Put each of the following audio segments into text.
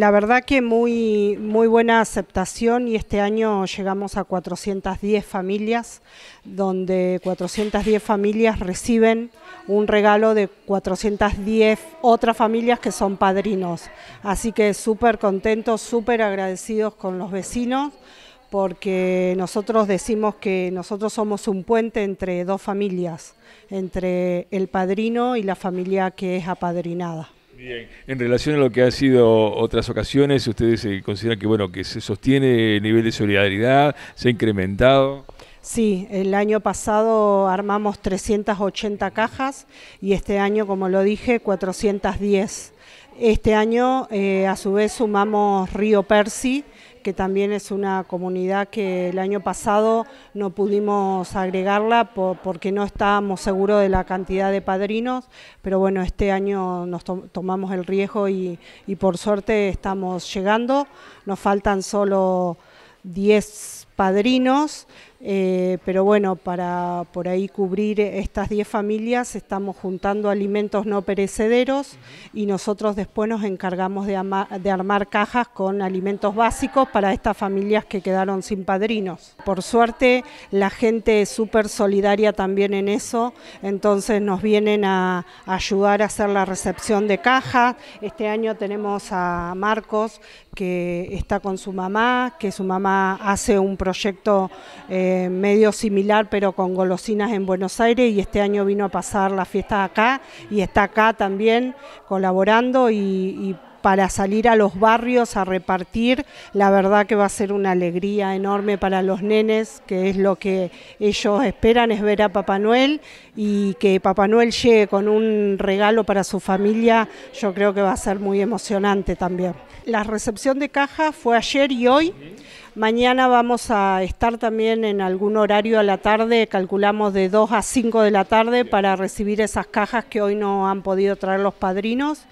la verdad que muy, muy buena aceptación y este año llegamos a 410 familias, donde 410 familias reciben un regalo de 410 otras familias que son padrinos. Así que súper contentos, súper agradecidos con los vecinos porque nosotros decimos que nosotros somos un puente entre dos familias, entre el padrino y la familia que es apadrinada. Bien, en relación a lo que ha sido otras ocasiones, ¿ustedes eh, consideran que bueno que se sostiene el nivel de solidaridad? ¿Se ha incrementado? Sí, el año pasado armamos 380 cajas y este año, como lo dije, 410. Este año eh, a su vez sumamos Río Percy, que también es una comunidad que el año pasado no pudimos agregarla porque no estábamos seguros de la cantidad de padrinos, pero bueno, este año nos tomamos el riesgo y, y por suerte estamos llegando. Nos faltan solo 10 padrinos, eh, pero bueno, para por ahí cubrir estas 10 familias estamos juntando alimentos no perecederos y nosotros después nos encargamos de, armar cajas con alimentos básicos para estas familias que quedaron sin padrinos. Por suerte la gente es súper solidaria también en eso, entonces nos vienen a, ayudar a hacer la recepción de cajas. Este año tenemos a Marcos que está con su mamá, que su mamá hace un proyecto proyecto eh, medio similar, pero con golosinas en Buenos Aires, y este año vino a pasar la fiesta acá, y está acá también colaborando y, y para salir a los barrios a repartir, la verdad que va a ser una alegría enorme para los nenes, que es lo que ellos esperan, es ver a Papá Noel y que Papá Noel llegue con un regalo para su familia, yo creo que va a ser muy emocionante también. La recepción de caja fue ayer y hoy. Mañana vamos a estar también en algún horario a la tarde, calculamos de 2 a 5 de la tarde para recibir esas cajas que hoy no han podido traer los padrinos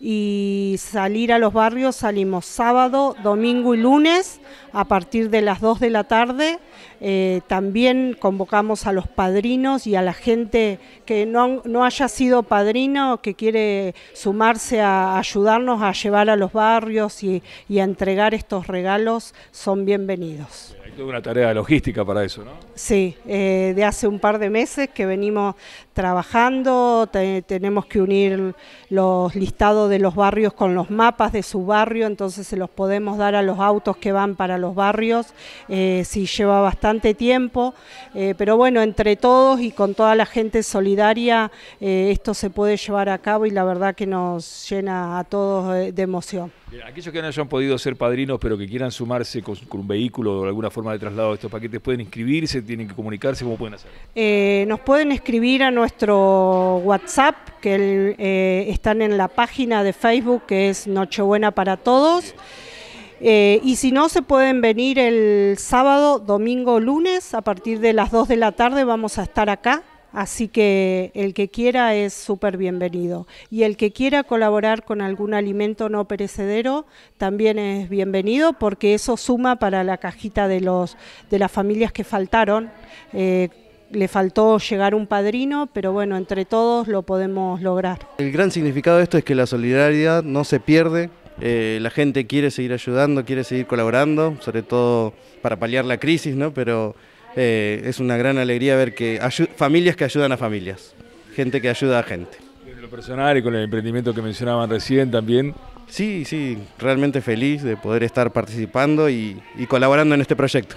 y salir a los barrios salimos sábado, domingo y lunes a partir de las 2 de la tarde. Eh, también convocamos a los padrinos y a la gente que no, haya sido padrino, que quiere sumarse a ayudarnos a llevar a los barrios y, a entregar estos regalos, son bienvenidos. Eh, hay toda una tarea logística para eso, ¿no? Sí, eh, de hace un par de meses que venimos trabajando, tenemos que unir los listados de los barrios con los mapas de su barrio, entonces se los podemos dar a los autos que van para los barrios, eh, si lleva bastante tiempo, eh, pero bueno, entre todos y con toda la gente solidaria, eh, esto se puede llevar a cabo y la verdad que nos llena a todos de emoción. Aquellos que no hayan podido ser padrinos, pero que quieran sumarse con, un vehículo o alguna forma de traslado de estos paquetes, ¿pueden inscribirse? ¿Tienen que comunicarse? ¿Cómo pueden hacer? nos pueden escribir a nuestro WhatsApp que eh, están en la página de Facebook que es Nochebuena para Todos. Eh, y si no, se pueden venir el sábado, domingo, lunes, a partir de las 2 de la tarde vamos a estar acá. Así que el que quiera es súper bienvenido. Y el que quiera colaborar con algún alimento no perecedero también es bienvenido porque eso suma para la cajita de, los, de las familias que faltaron. Eh, le faltó llegar un padrino, pero bueno, entre todos lo podemos lograr. El gran significado de esto es que la solidaridad no se pierde, eh, la gente quiere seguir ayudando, quiere seguir colaborando, sobre todo para paliar la crisis, ¿no? Pero eh, es una gran alegría ver que familias que ayudan a familias, gente que ayuda a gente. Con lo personal y con el emprendimiento que mencionaban recién también. Sí, sí, realmente feliz de poder estar participando y colaborando en este proyecto.